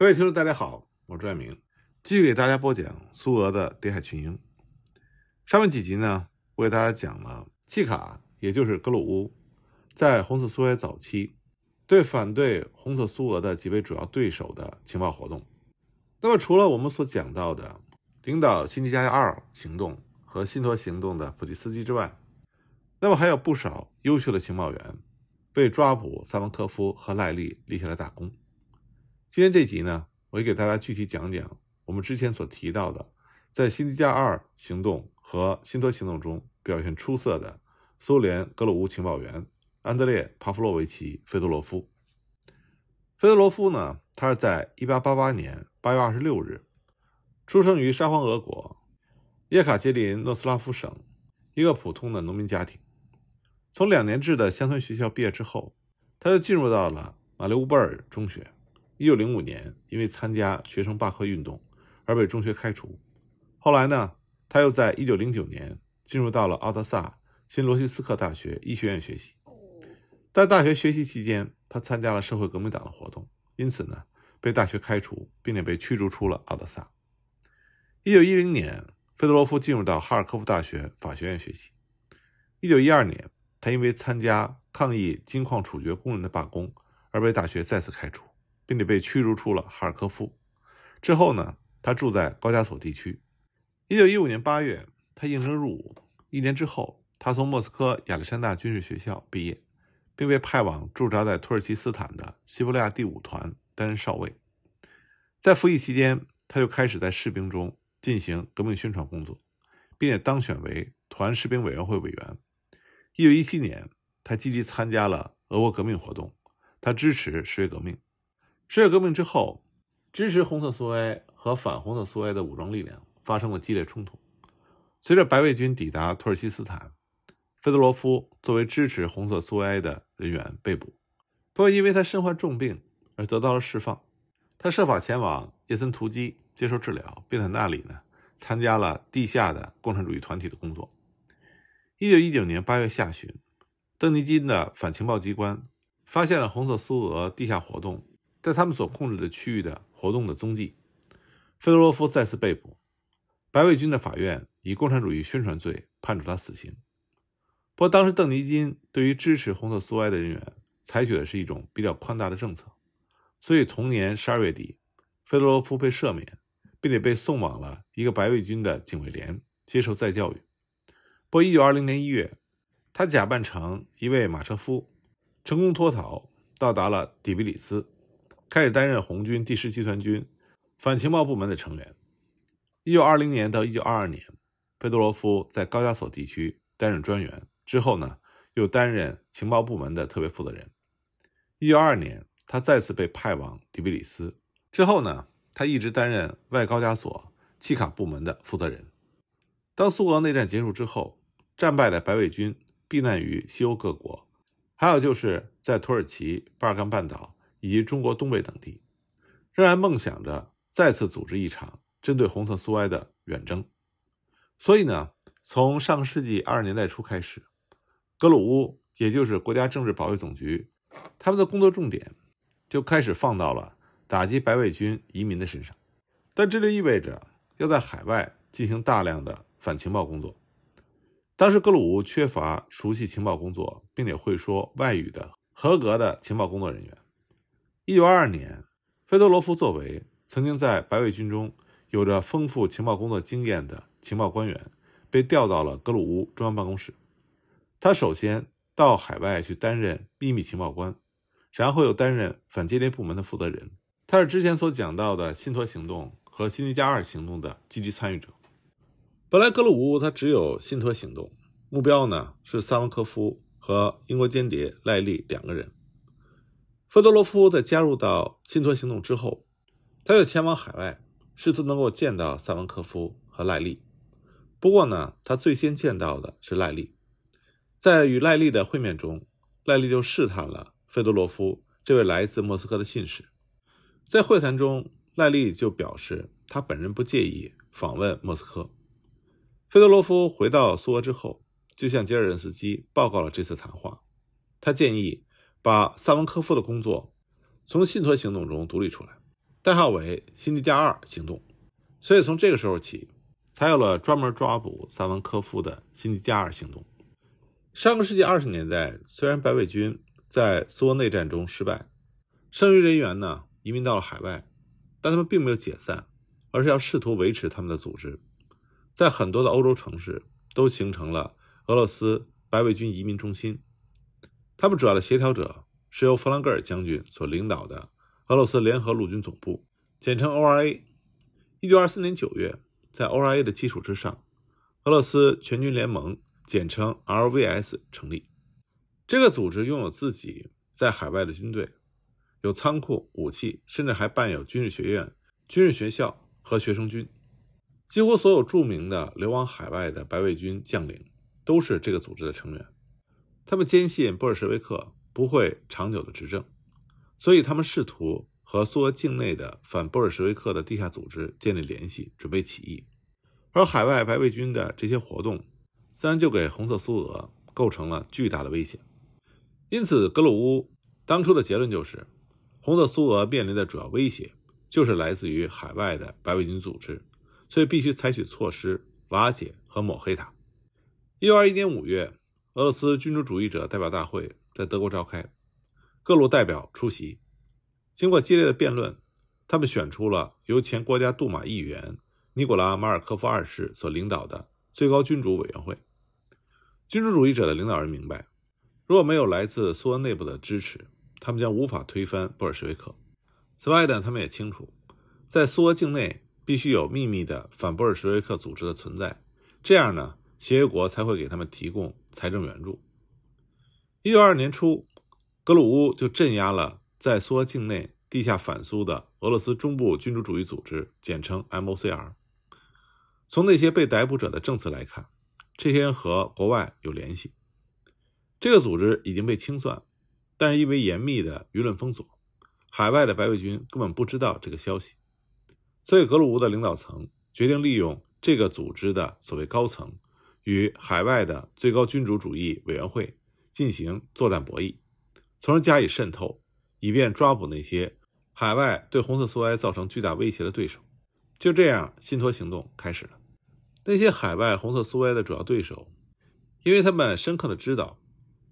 各位听众，大家好，我是朱爱明，继续给大家播讲苏俄的谍海群英。上面几集呢，我给大家讲了契卡，也就是格鲁乌，在红色苏维埃早期对反对红色苏俄的几位主要对手的情报活动。那么除了我们所讲到的领导新吉加二行动和信托行动的普吉斯基之外，那么还有不少优秀的情报员被抓捕，萨文科夫和赖利立下了大功。今天这集呢，我也给大家具体讲讲我们之前所提到的，在辛迪加二行动和辛托行动中表现出色的苏联格鲁乌情报员安德烈·帕夫洛维奇·费多罗夫。费德罗夫呢，他是在一八八八年八月二十六日出生于沙皇俄国叶卡捷琳诺斯拉夫省一个普通的农民家庭。从两年制的乡村学校毕业之后，他就进入到了马留乌波尔中学。一九零五年，因为参加学生罢课运动，而被中学开除。后来呢，他又在一九零九年进入到了奥德萨新罗西斯克大学医学院学习。在大学学习期间，他参加了社会革命党的活动，因此呢，被大学开除，并且被驱逐出了奥德萨。一九一零年，费德罗夫进入到哈尔科夫大学法学院学习。一九一二年，他因为参加抗议金矿处决工人的罢工，而被大学再次开除。并且被驱逐出了哈尔科夫。之后呢，他住在高加索地区。一九一五年八月，他应征入伍。一年之后，他从莫斯科亚历山大军事学校毕业，并被派往驻扎在土耳其斯坦的西伯利亚第五团担任少尉。在服役期间，他就开始在士兵中进行革命宣传工作，并且当选为团士兵委员会委员。一九一七年，他积极参加了俄国革命活动，他支持十月革命。十月革命之后，支持红色苏维埃和反红色苏维埃的武装力量发生了激烈冲突。随着白卫军抵达土耳其斯坦，费德罗夫作为支持红色苏维埃的人员被捕，不过因为他身患重病而得到了释放。他设法前往叶森图基接受治疗，并在那里呢参加了地下的共产主义团体的工作。一九一九年八月下旬，邓尼金的反情报机关发现了红色苏俄地下活动。在他们所控制的区域的活动的踪迹，费德罗夫再次被捕。白卫军的法院以共产主义宣传罪判处他死刑。不过，当时邓尼金对于支持红色苏维埃的人员采取的是一种比较宽大的政策，所以同年十二月底，费德罗夫被赦免，并且被送往了一个白卫军的警卫连接受再教育。不过，一九二零年一月，他假扮成一位马车夫，成功脱逃，到达了底比里斯。开始担任红军第十集团军反情报部门的成员。一九二零年到一九二二年，佩多罗夫在高加索地区担任专员之后呢，又担任情报部门的特别负责人。一九二二年，他再次被派往迪比里斯。之后呢，他一直担任外高加索契卡部门的负责人。当苏俄内战结束之后，战败的白卫军避难于西欧各国，还有就是在土耳其巴尔干半岛。以及中国东北等地，仍然梦想着再次组织一场针对红色苏维埃的远征。所以呢，从上世纪二十年代初开始，格鲁乌，也就是国家政治保卫总局，他们的工作重点就开始放到了打击白卫军移民的身上。但这就意味着要在海外进行大量的反情报工作。当时格鲁乌缺乏熟悉情报工作并且会说外语的合格的情报工作人员。一九二年，费多罗夫作为曾经在白卫军中有着丰富情报工作经验的情报官员，被调到了格鲁乌中央办公室。他首先到海外去担任秘密情报官，然后又担任反间谍部门的负责人。他是之前所讲到的“信托行动”和“辛迪加尔行动”的积极参与者。本来格鲁乌他只有“信托行动”，目标呢是萨文科夫和英国间谍赖利两个人。费多罗夫在加入到“信托行动”之后，他就前往海外，试图能够见到萨文科夫和赖利。不过呢，他最先见到的是赖利。在与赖利的会面中，赖利就试探了费多罗夫这位来自莫斯科的信使。在会谈中，赖利就表示他本人不介意访问莫斯科。费多罗夫回到苏俄之后，就向捷尔任斯基报告了这次谈话。他建议。把萨文科夫的工作从信托行动中独立出来，代号为“辛迪加二”行动。所以从这个时候起，才有了专门抓捕萨文科夫的“辛迪加二”行动。上个世纪二十年代，虽然白卫军在苏俄内战中失败，剩余人员呢移民到了海外，但他们并没有解散，而是要试图维持他们的组织。在很多的欧洲城市，都形成了俄罗斯白卫军移民中心。他们主要的协调者是由弗兰格尔将军所领导的俄罗斯联合陆军总部，简称 ORA。1924年9月，在 ORA 的基础之上，俄罗斯全军联盟，简称 RVS 成立。这个组织拥有自己在海外的军队，有仓库、武器，甚至还办有军事学院、军事学校和学生军。几乎所有著名的流亡海外的白卫军将领都是这个组织的成员。他们坚信布尔什维克不会长久的执政，所以他们试图和苏俄境内的反布尔什维克的地下组织建立联系，准备起义。而海外白卫军的这些活动，自然就给红色苏俄构成了巨大的威胁。因此，格鲁乌当初的结论就是，红色苏俄面临的主要威胁就是来自于海外的白卫军组织，所以必须采取措施瓦解和抹黑它。一九二一年五月。俄罗斯君主主义者代表大会在德国召开，各路代表出席。经过激烈的辩论，他们选出了由前国家杜马议员尼古拉·马尔科夫二世所领导的最高君主委员会。君主主义者的领导人明白，如果没有来自苏俄内部的支持，他们将无法推翻布尔什维克。此外呢，他们也清楚，在苏俄境内必须有秘密的反布尔什维克组织的存在。这样呢？协约国才会给他们提供财政援助。一九二年初，格鲁乌就镇压了在苏俄境内地下反苏的俄罗斯中部君主主义组织，简称 MOCR。从那些被逮捕者的证词来看，这些人和国外有联系。这个组织已经被清算，但是因为严密的舆论封锁，海外的白卫军根本不知道这个消息。所以格鲁乌的领导层决定利用这个组织的所谓高层。与海外的最高君主主义委员会进行作战博弈，从而加以渗透，以便抓捕那些海外对红色苏维埃造成巨大威胁的对手。就这样，信托行动开始了。那些海外红色苏维埃的主要对手，因为他们深刻的知道，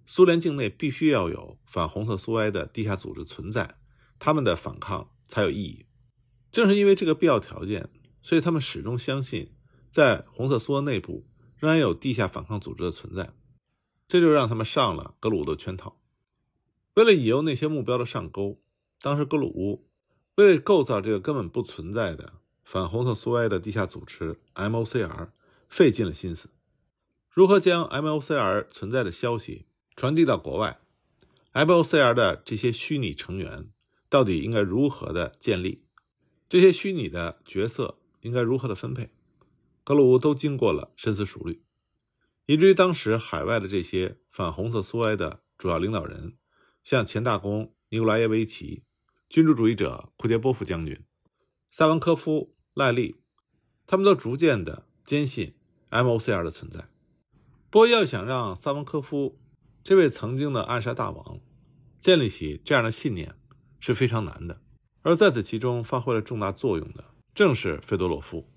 苏联境内必须要有反红色苏维埃的地下组织存在，他们的反抗才有意义。正是因为这个必要条件，所以他们始终相信，在红色苏维埃内部。仍然有地下反抗组织的存在，这就让他们上了格鲁的圈套。为了引诱那些目标的上钩，当时格鲁乌为了构造这个根本不存在的反红色苏埃的地下组织 MOCR，费尽了心思。如何将 MOCR 存在的消息传递到国外？MOCR 的这些虚拟成员到底应该如何的建立？这些虚拟的角色应该如何的分配？格鲁都经过了深思熟虑，以至于当时海外的这些反红色苏维埃的主要领导人，像前大公尼古拉耶维奇、君主主义者库杰波夫将军、萨文科夫、赖利，他们都逐渐的坚信 MOCR 的存在。不过，要想让萨文科夫这位曾经的暗杀大王建立起这样的信念是非常难的，而在此其中发挥了重大作用的正是费多洛夫。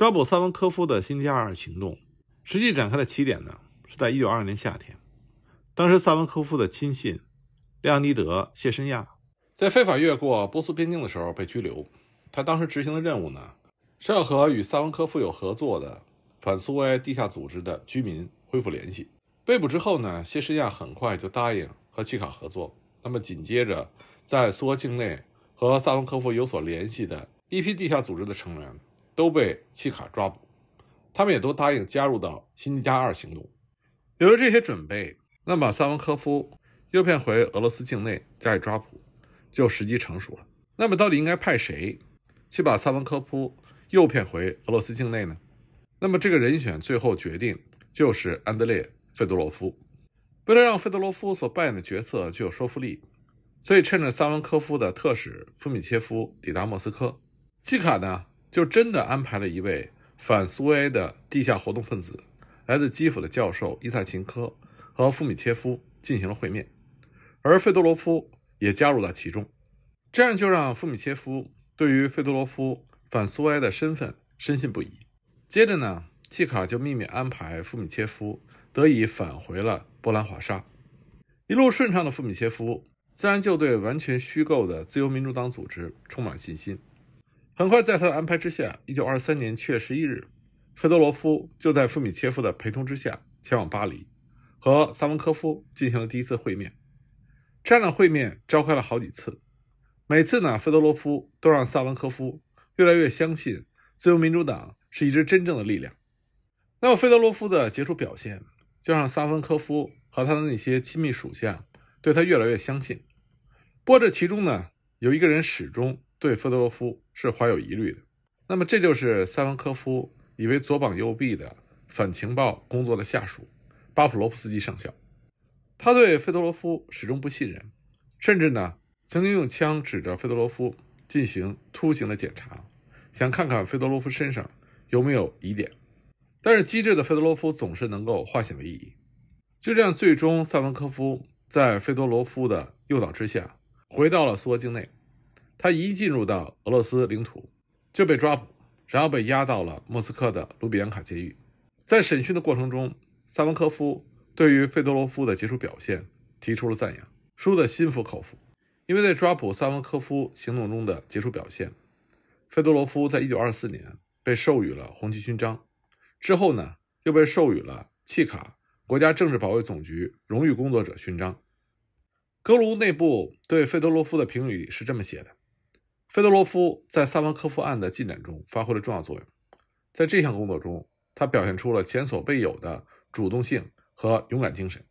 抓捕萨文科夫的星期二行动，实际展开的起点呢，是在一九二二年夏天。当时，萨文科夫的亲信，亮尼德谢申亚，在非法越过波斯边境的时候被拘留。他当时执行的任务呢，是要和与萨文科夫有合作的反苏维埃地下组织的居民恢复联系。被捕之后呢，谢申亚很快就答应和契卡合作。那么紧接着，在苏俄境内和萨文科夫有所联系的一批地下组织的成员。都被契卡抓捕，他们也都答应加入到辛加二行动。有了这些准备，那么萨文科夫诱骗回俄罗斯境内加以抓捕，就时机成熟了。那么，到底应该派谁去把萨文科夫诱骗回俄罗斯境内呢？那么，这个人选最后决定就是安德烈·费德罗夫。为了让费德罗夫所扮演的角色具有说服力，所以趁着萨文科夫的特使夫米切夫抵达莫斯科，契卡呢？就真的安排了一位反苏维埃的地下活动分子，来自基辅的教授伊萨琴科和富米切夫进行了会面，而费多罗夫也加入了其中。这样就让富米切夫对于费多罗夫反苏维埃的身份深信不疑。接着呢，契卡就秘密安排富米切夫得以返回了波兰华沙，一路顺畅的富米切夫自然就对完全虚构的自由民主党组织充满信心。很快，在他的安排之下，一九二三年七月十一日，费德罗夫就在富米切夫的陪同之下前往巴黎，和萨文科夫进行了第一次会面。这样的会面召开了好几次，每次呢，费德罗夫都让萨文科夫越来越相信自由民主党是一支真正的力量。那么，费德罗夫的杰出表现，就让萨文科夫和他的那些亲密属下对他越来越相信。不过，这其中呢，有一个人始终。对费德罗夫是怀有疑虑的。那么，这就是塞文科夫以为左膀右臂的反情报工作的下属巴普罗夫斯基上校，他对费德罗夫始终不信任，甚至呢曾经用枪指着费德罗夫进行突行的检查，想看看费德罗夫身上有没有疑点。但是机智的费德罗夫总是能够化险为夷。就这样，最终塞文科夫在费德罗夫的诱导之下，回到了苏俄境内。他一进入到俄罗斯领土就被抓捕，然后被押到了莫斯科的卢比扬卡监狱。在审讯的过程中，萨文科夫对于费多罗夫的杰出表现提出了赞扬，输得心服口服。因为在抓捕萨文科夫行动中的杰出表现，费多罗夫在一九二四年被授予了红旗勋章，之后呢又被授予了契卡国家政治保卫总局荣誉工作者勋章。格鲁内部对费多罗夫的评语是这么写的。费德罗夫在萨文科夫案的进展中发挥了重要作用。在这项工作中，他表现出了前所未有的主动性和勇敢精神。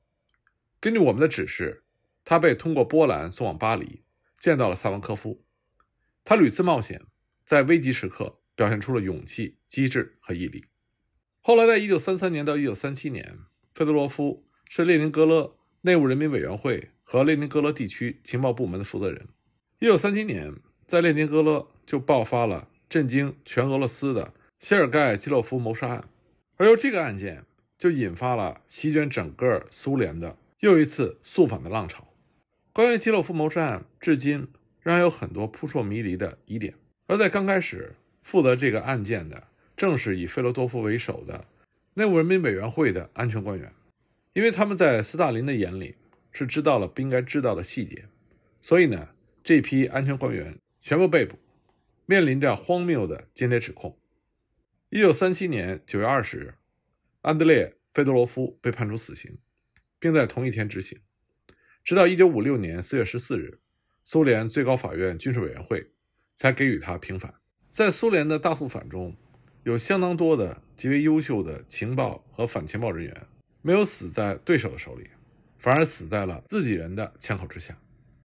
根据我们的指示，他被通过波兰送往巴黎，见到了萨文科夫。他屡次冒险，在危急时刻表现出了勇气、机智和毅力。后来，在一九三三年到一九三七年，费德罗夫是列宁格勒内务人民委员会和列宁格勒地区情报部门的负责人。一九三七年。在列宁格勒就爆发了震惊全俄罗斯的谢尔盖·基洛夫谋杀案，而由这个案件就引发了席卷整个苏联的又一次肃反的浪潮。关于基洛夫谋杀案，至今仍然有很多扑朔迷离的疑点。而在刚开始负责这个案件的，正是以费罗多夫为首的内务人民委员会的安全官员，因为他们在斯大林的眼里是知道了不应该知道的细节，所以呢，这批安全官员。全部被捕，面临着荒谬的间谍指控。一九三七年九月二十日，安德烈·费多罗夫被判处死刑，并在同一天执行。直到一九五六年四月十四日，苏联最高法院军事委员会才给予他平反。在苏联的大肃反中，有相当多的极为优秀的情报和反情报人员没有死在对手的手里，反而死在了自己人的枪口之下。